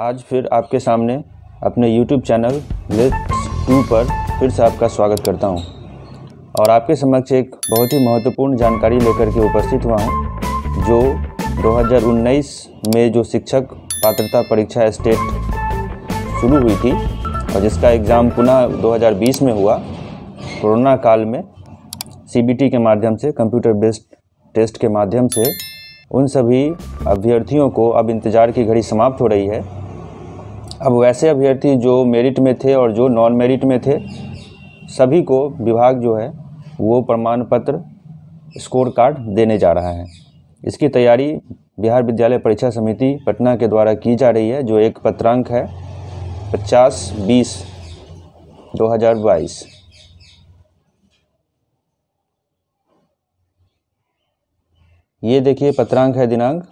आज फिर आपके सामने अपने YouTube चैनल लिस्ट टू पर फिर से आपका स्वागत करता हूं और आपके समक्ष एक बहुत ही महत्वपूर्ण जानकारी लेकर के उपस्थित हुआ हूं जो 2019 में जो शिक्षक पात्रता परीक्षा स्टेट शुरू हुई थी और जिसका एग्ज़ाम पुनः 2020 में हुआ कोरोना काल में सी के माध्यम से कंप्यूटर बेस्ड टेस्ट के माध्यम से उन सभी अभ्यर्थियों को अब इंतज़ार की घड़ी समाप्त हो रही है अब वैसे अभ्यर्थी जो मेरिट में थे और जो नॉन मेरिट में थे सभी को विभाग जो है वो प्रमाण पत्र स्कोर कार्ड देने जा रहा है इसकी तैयारी बिहार विद्यालय परीक्षा समिति पटना के द्वारा की जा रही है जो एक पत्रांक है पचास बीस दो हज़ार बाईस ये देखिए पत्रांक है दिनांक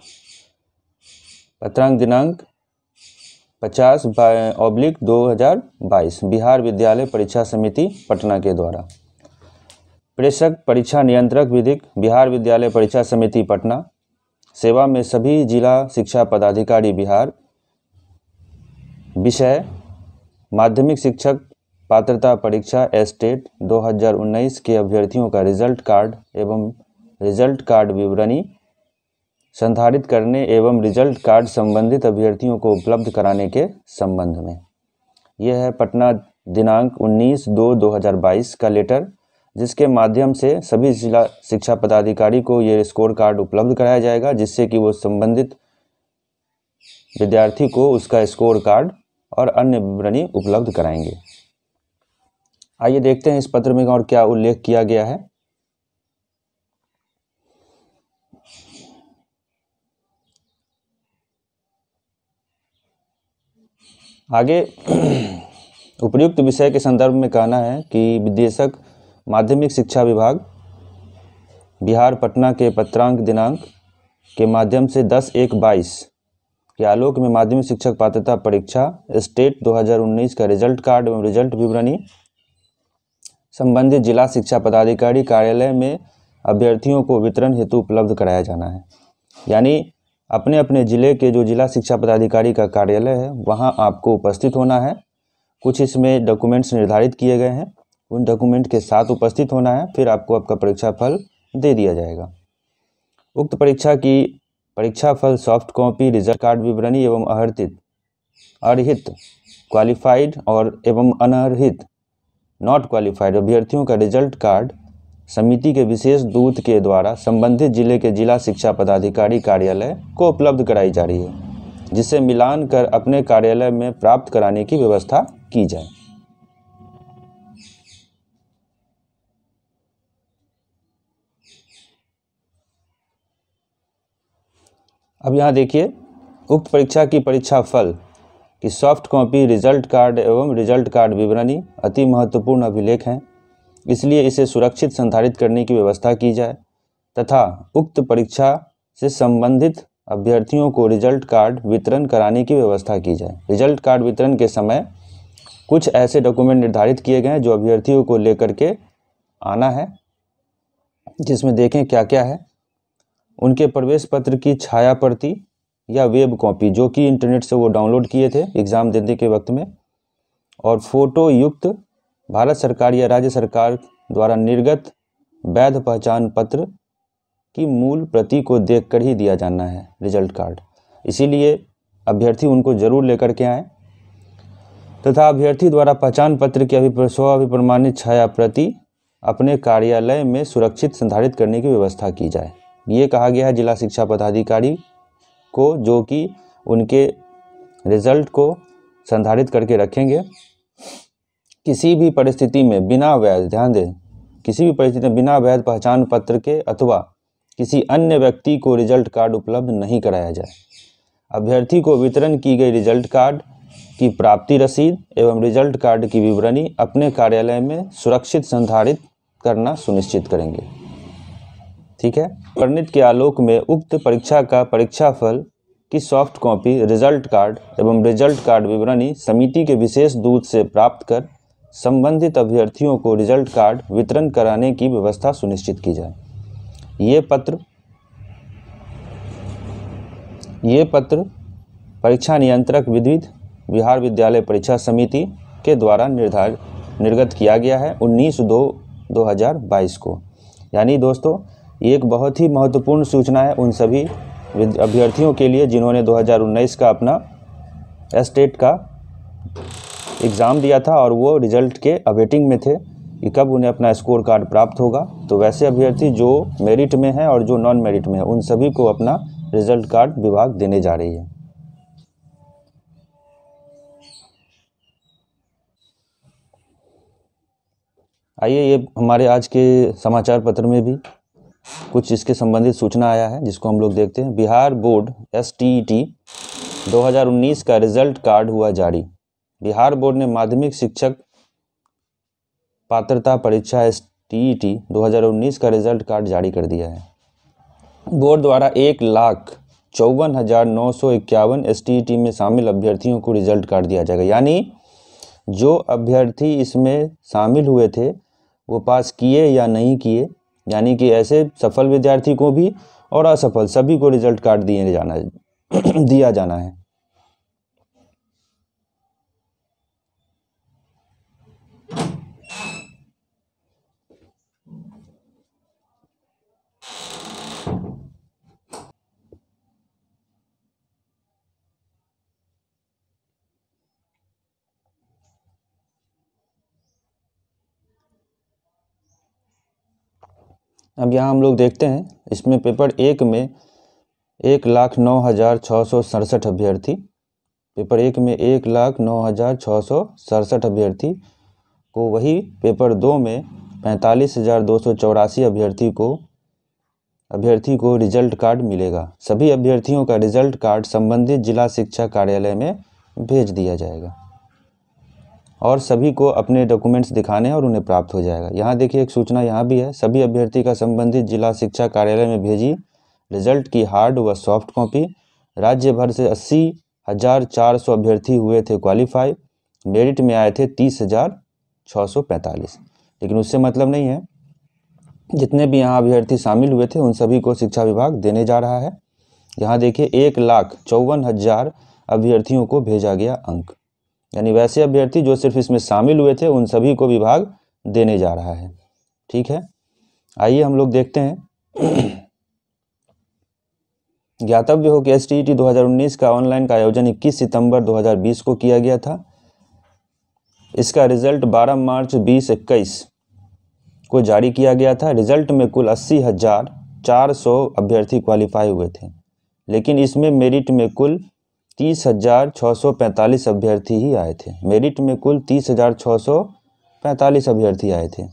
पत्रांक दिनांक पचास ऑब्लिक दो हज़ार बाईस बिहार विद्यालय परीक्षा समिति पटना के द्वारा प्रेषक परीक्षा नियंत्रक विधिक बिहार विद्यालय परीक्षा समिति पटना सेवा में सभी जिला शिक्षा पदाधिकारी बिहार विषय माध्यमिक शिक्षक पात्रता परीक्षा एस्टेट 2019 के अभ्यर्थियों का रिजल्ट कार्ड एवं रिजल्ट कार्ड विवरणी संधारित करने एवं रिजल्ट कार्ड संबंधित अभ्यर्थियों को उपलब्ध कराने के संबंध में यह है पटना दिनांक 19 दो 2022 का लेटर जिसके माध्यम से सभी जिला शिक्षा पदाधिकारी को ये स्कोर कार्ड उपलब्ध कराया जाएगा जिससे कि वो संबंधित विद्यार्थी को उसका स्कोर कार्ड और अन्य विवरणी उपलब्ध कराएंगे आइए देखते हैं इस पत्र में और क्या उल्लेख किया गया है आगे उपयुक्त विषय के संदर्भ में कहना है कि विदेशक माध्यमिक शिक्षा विभाग बिहार पटना के पत्रांक दिनांक के माध्यम से दस एक बाईस के आलोक में माध्यमिक शिक्षक पात्रता परीक्षा स्टेट 2019 का रिजल्ट कार्ड एवं रिजल्ट विवरणी संबंधित जिला शिक्षा पदाधिकारी कार्यालय में अभ्यर्थियों को वितरण हेतु उपलब्ध कराया जाना है यानी अपने अपने ज़िले के जो जिला शिक्षा पदाधिकारी का कार्यालय है वहाँ आपको उपस्थित होना है कुछ इसमें डॉक्यूमेंट्स निर्धारित किए गए हैं उन डॉक्यूमेंट के साथ उपस्थित होना है फिर आपको आपका परीक्षा फल दे दिया जाएगा उक्त परीक्षा की परीक्षा फल सॉफ्ट कॉपी रिजल्ट कार्ड विवरणी एवं अहर्तित अर्हित क्वालिफाइड और एवं अनर्हित नॉट क्वालिफाइड अभ्यर्थियों का रिजल्ट कार्ड समिति के विशेष दूत के द्वारा संबंधित जिले के जिला शिक्षा पदाधिकारी कार्यालय को उपलब्ध कराई जा रही है जिसे मिलान कर अपने कार्यालय में प्राप्त कराने की व्यवस्था की जाए अब यहाँ देखिए उक्त परीक्षा की परीक्षा फल की सॉफ्ट कॉपी रिजल्ट कार्ड एवं रिजल्ट कार्ड विवरणी अति महत्वपूर्ण अभिलेख हैं इसलिए इसे सुरक्षित संधारित करने की व्यवस्था की जाए तथा उक्त परीक्षा से संबंधित अभ्यर्थियों को रिजल्ट कार्ड वितरण कराने की व्यवस्था की जाए रिजल्ट कार्ड वितरण के समय कुछ ऐसे डॉक्यूमेंट निर्धारित किए गए हैं जो अभ्यर्थियों को लेकर के आना है जिसमें देखें क्या क्या है उनके प्रवेश पत्र की छाया प्रति या वेब कॉपी जो कि इंटरनेट से वो डाउनलोड किए थे एग्ज़ाम देने के वक्त में और फोटो युक्त भारत सरकार या राज्य सरकार द्वारा निर्गत वैध पहचान पत्र की मूल प्रति को देखकर ही दिया जाना है रिजल्ट कार्ड इसीलिए अभ्यर्थी उनको जरूर लेकर के आए तथा अभ्यर्थी द्वारा पहचान पत्र की अभिप्र स्व अभिप्रमाणित छाया प्रति अपने कार्यालय में सुरक्षित संधारित करने की व्यवस्था की जाए ये कहा गया है जिला शिक्षा पदाधिकारी को जो कि उनके रिजल्ट को संधारित करके रखेंगे किसी भी परिस्थिति में बिना वैध ध्यान दें किसी भी परिस्थिति में बिना वैध पहचान पत्र के अथवा किसी अन्य व्यक्ति को रिजल्ट कार्ड उपलब्ध नहीं कराया जाए अभ्यर्थी को वितरण की गई रिजल्ट कार्ड की प्राप्ति रसीद एवं रिजल्ट कार्ड की विवरणी अपने कार्यालय में सुरक्षित संधारित करना सुनिश्चित करेंगे ठीक है वर्णित के आलोक में उक्त परीक्षा का परीक्षा फल की सॉफ्ट कॉपी रिजल्ट कार्ड एवं रिजल्ट कार्ड विवरणी समिति के विशेष दूत से प्राप्त कर संबंधित अभ्यर्थियों को रिजल्ट कार्ड वितरण कराने की व्यवस्था सुनिश्चित की जाए ये पत्र ये पत्र परीक्षा नियंत्रक विद्युत बिहार विद्यालय परीक्षा समिति के द्वारा निर्धारित निर्गत किया गया है 19 दो 2022 को यानी दोस्तों एक बहुत ही महत्वपूर्ण सूचना है उन सभी अभ्यर्थियों के लिए जिन्होंने 2019 का अपना स्टेट का एग्ज़ाम दिया था और वो रिजल्ट के अवेटिंग में थे कि कब उन्हें अपना स्कोर कार्ड प्राप्त होगा तो वैसे अभ्यर्थी जो मेरिट में हैं और जो नॉन मेरिट में हैं उन सभी को अपना रिजल्ट कार्ड विभाग देने जा रही है आइए ये हमारे आज के समाचार पत्र में भी कुछ इसके संबंधित सूचना आया है जिसको हम लोग देखते हैं बिहार बोर्ड एस टी 2019 का रिजल्ट कार्ड हुआ जारी बिहार बोर्ड ने माध्यमिक शिक्षक पात्रता परीक्षा एस टी 2019 का रिजल्ट कार्ड जारी कर दिया है बोर्ड द्वारा एक लाख चौवन हज़ार नौ सौ इक्यावन एस e में शामिल अभ्यर्थियों को रिजल्ट कार्ड दिया जाएगा यानी जो अभ्यर्थी इसमें शामिल हुए थे वो पास किए या नहीं किए यानी कि ऐसे सफल विद्यार्थी को भी और असफल सभी को रिजल्ट कार्ड दिए जाना दिया जाना है अब यहाँ हम लोग देखते हैं इसमें पेपर एक में एक लाख नौ हज़ार छः सौ सड़सठ अभ्यर्थी पेपर एक में एक लाख नौ हज़ार छः सौ सड़सठ अभ्यर्थी को वही पेपर दो में पैंतालीस हज़ार दो सौ चौरासी अभ्यर्थी को अभ्यर्थी को रिजल्ट कार्ड मिलेगा सभी अभ्यर्थियों का रिजल्ट कार्ड संबंधित जिला शिक्षा कार्यालय में भेज दिया जाएगा और सभी को अपने डॉक्यूमेंट्स दिखाने हैं और उन्हें प्राप्त हो जाएगा यहाँ देखिए एक सूचना यहाँ भी है सभी अभ्यर्थी का संबंधित जिला शिक्षा कार्यालय में भेजी रिजल्ट की हार्ड व सॉफ्ट कॉपी राज्य भर से अस्सी हज़ार चार सौ अभ्यर्थी हुए थे क्वालिफाई मेरिट में आए थे तीस हज़ार छः सौ पैंतालीस लेकिन उससे मतलब नहीं है जितने भी यहाँ अभ्यर्थी शामिल हुए थे उन सभी को शिक्षा विभाग देने जा रहा है यहाँ देखिए एक लाख चौवन हज़ार अभ्यर्थियों को भेजा गया अंक यानी वैसे अभ्यर्थी जो सिर्फ इसमें शामिल हुए थे उन सभी को विभाग देने जा रहा है ठीक है आइए हम लोग देखते हैं ज्ञातव्य हो कि एस टी 2019 का ऑनलाइन का आयोजन 21 सितंबर 2020 को किया गया था इसका रिजल्ट 12 मार्च बीस इक्कीस को जारी किया गया था रिजल्ट में कुल अस्सी हज़ार चार सौ अभ्यर्थी क्वालिफाई हुए थे लेकिन इसमें मेरिट में कुल तीस हज़ार छः सौ पैंतालीस अभ्यर्थी ही आए थे मेरिट में कुल तीस हज़ार छः सौ पैंतालीस अभ्यर्थी आए थे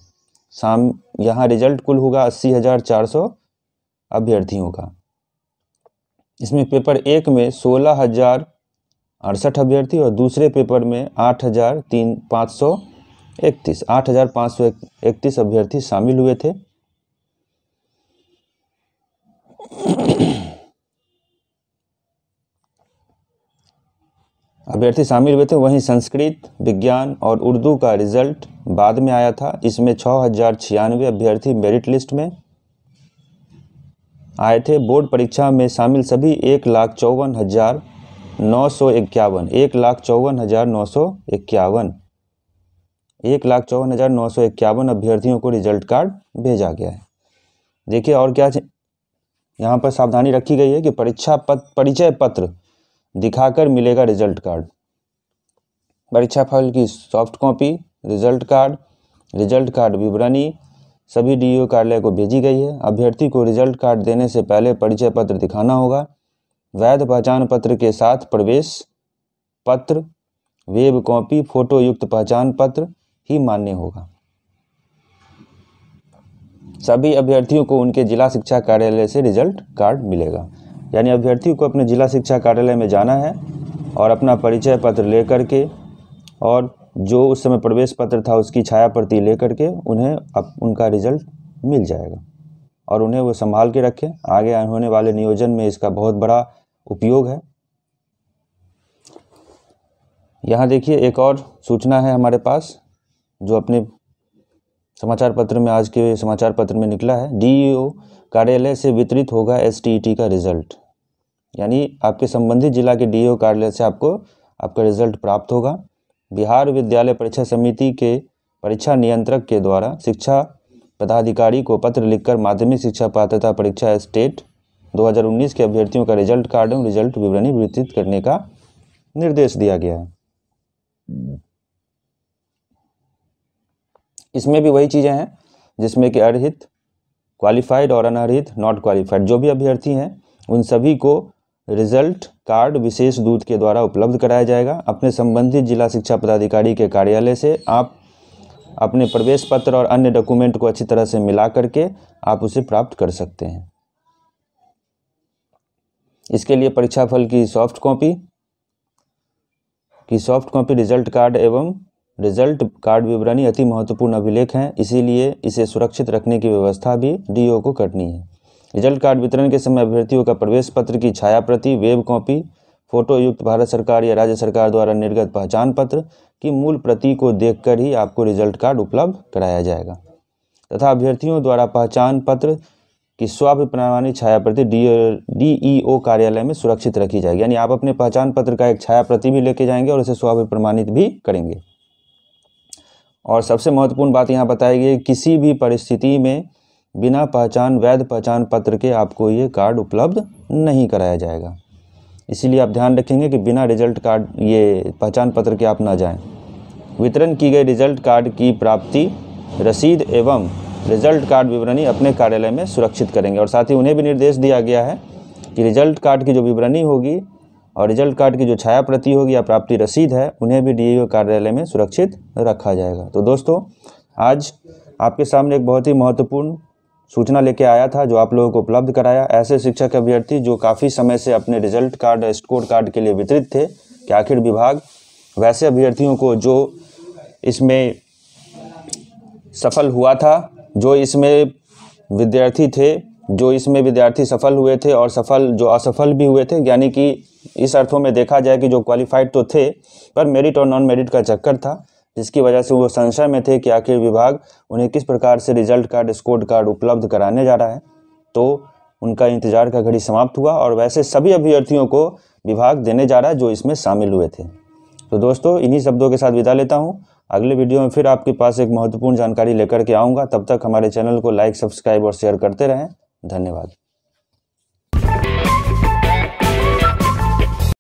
शाम यहाँ रिजल्ट कुल होगा अस्सी हज़ार चार सौ अभ्यर्थियों का इसमें पेपर एक में सोलह हज़ार अड़सठ अभ्यर्थी और दूसरे पेपर में आठ हज़ार तीन पाँच सौ इकतीस आठ हज़ार पाँच सौ इकतीस अभ्यर्थी शामिल हुए थे अभ्यर्थी शामिल हुए थे वहीं संस्कृत विज्ञान और उर्दू का रिजल्ट बाद में आया था इसमें छः हज़ार छियानवे अभ्यर्थी मेरिट लिस्ट में आए थे बोर्ड परीक्षा में शामिल सभी एक लाख चौवन हज़ार नौ सौ इक्यावन एक लाख चौवन हज़ार नौ सौ इक्यावन एक लाख चौवन हज़ार नौ सौ इक्यावन अभ्यर्थियों को रिजल्ट कार्ड भेजा गया है देखिए और क्या यहाँ पर सावधानी रखी गई है कि परीक्षा पत्र परिचय पत्र दिखाकर मिलेगा रिजल्ट कार्ड परीक्षा फल की soft copy result card result card विवरणी सभी डीईओ कार्यालय को भेजी गई है अभ्यर्थी को रिजल्ट कार्ड देने से पहले परिचय पत्र दिखाना होगा वैध पहचान पत्र के साथ प्रवेश पत्र वेब कॉपी फोटो युक्त पहचान पत्र ही मान्य होगा सभी अभ्यर्थियों को उनके जिला शिक्षा कार्यालय से रिजल्ट कार्ड मिलेगा यानी अभ्यर्थी को अपने जिला शिक्षा कार्यालय में जाना है और अपना परिचय पत्र ले करके और जो उस समय प्रवेश पत्र था उसकी छाया प्रति ले करके उन्हें अब उनका रिजल्ट मिल जाएगा और उन्हें वो संभाल के रखें आगे होने वाले नियोजन में इसका बहुत बड़ा उपयोग है यहाँ देखिए एक और सूचना है हमारे पास जो अपने समाचार पत्र में आज के समाचार पत्र में निकला है डीईओ कार्यालय से वितरित होगा एसटीईटी का रिजल्ट यानी आपके संबंधित जिला के डीओ कार्यालय से आपको आपका रिजल्ट प्राप्त होगा बिहार विद्यालय परीक्षा समिति के परीक्षा नियंत्रक के द्वारा शिक्षा पदाधिकारी को पत्र लिखकर माध्यमिक शिक्षा पात्रता परीक्षा स्टेट 2019 के अभ्यर्थियों का रिजल्ट कार्ड एवं रिजल्ट विवरणी वितरित करने का निर्देश दिया गया है इसमें भी वही चीज़ें हैं जिसमें कि अर्हित क्वालिफाइड और अनर्हित नॉट क्वालिफाइड जो भी अभ्यर्थी हैं उन सभी को रिजल्ट कार्ड विशेष दूत के द्वारा उपलब्ध कराया जाएगा अपने संबंधित जिला शिक्षा पदाधिकारी के कार्यालय से आप अपने प्रवेश पत्र और अन्य डॉक्यूमेंट को अच्छी तरह से मिला करके आप उसे प्राप्त कर सकते हैं इसके लिए परीक्षा फल की सॉफ्ट कॉपी की सॉफ्ट कॉपी रिजल्ट कार्ड एवं रिजल्ट कार्ड विवरणी अति महत्वपूर्ण अभिलेख हैं इसीलिए इसे सुरक्षित रखने की व्यवस्था भी डीओ को करनी है रिजल्ट कार्ड वितरण के समय अभ्यर्थियों का प्रवेश पत्र की छाया प्रति वेब कॉपी फोटो युक्त भारत सरकार या राज्य सरकार द्वारा निर्गत पहचान पत्र की मूल प्रति को देखकर ही आपको रिजल्ट कार्ड उपलब्ध कराया जाएगा तथा अभ्यर्थियों द्वारा पहचान पत्र की स्वाभि प्रमाणी छाया प्रति डी कार्यालय में सुरक्षित रखी जाएगी यानी आप अपने पहचान पत्र का एक छाया प्रति भी लेके जाएंगे और इसे स्वाभि प्रमाणित भी करेंगे और सबसे महत्वपूर्ण बात यहाँ बताई गई किसी भी परिस्थिति में बिना पहचान वैध पहचान पत्र के आपको ये कार्ड उपलब्ध नहीं कराया जाएगा इसीलिए आप ध्यान रखेंगे कि बिना रिजल्ट कार्ड ये पहचान पत्र के आप ना जाएं। वितरण की गई रिजल्ट कार्ड की प्राप्ति रसीद एवं रिजल्ट कार्ड विवरणी अपने कार्यालय में सुरक्षित करेंगे और साथ ही उन्हें भी निर्देश दिया गया है कि रिजल्ट कार्ड की जो विवरणी होगी और रिजल्ट कार्ड की जो छाया प्रति होगी या प्राप्ति रसीद है उन्हें भी डी कार्यालय में सुरक्षित रखा जाएगा तो दोस्तों आज आपके सामने एक बहुत ही महत्वपूर्ण सूचना लेके आया था जो आप लोगों को उपलब्ध कराया ऐसे शिक्षक अभ्यर्थी जो काफ़ी समय से अपने रिजल्ट कार्ड स्कोर कार्ड के लिए वितरित थे कि आखिर विभाग वैसे अभ्यर्थियों को जो इसमें सफल हुआ था जो इसमें विद्यार्थी थे जो इसमें विद्यार्थी सफल हुए थे और सफल जो असफल भी हुए थे यानी कि इस अर्थों में देखा जाए कि जो क्वालिफाइड तो थे पर मेरिट और नॉन मेरिट का चक्कर था जिसकी वजह से वो संशय में थे कि आखिर विभाग उन्हें किस प्रकार से रिजल्ट कार्ड स्कोर कार्ड उपलब्ध कराने जा रहा है तो उनका इंतजार का घड़ी समाप्त हुआ और वैसे सभी अभ्यर्थियों को विभाग देने जा रहा है जो इसमें शामिल हुए थे तो दोस्तों इन्हीं शब्दों के साथ विदा लेता हूँ अगले वीडियो में फिर आपके पास एक महत्वपूर्ण जानकारी लेकर के आऊँगा तब तक हमारे चैनल को लाइक सब्सक्राइब और शेयर करते रहें धन्यवाद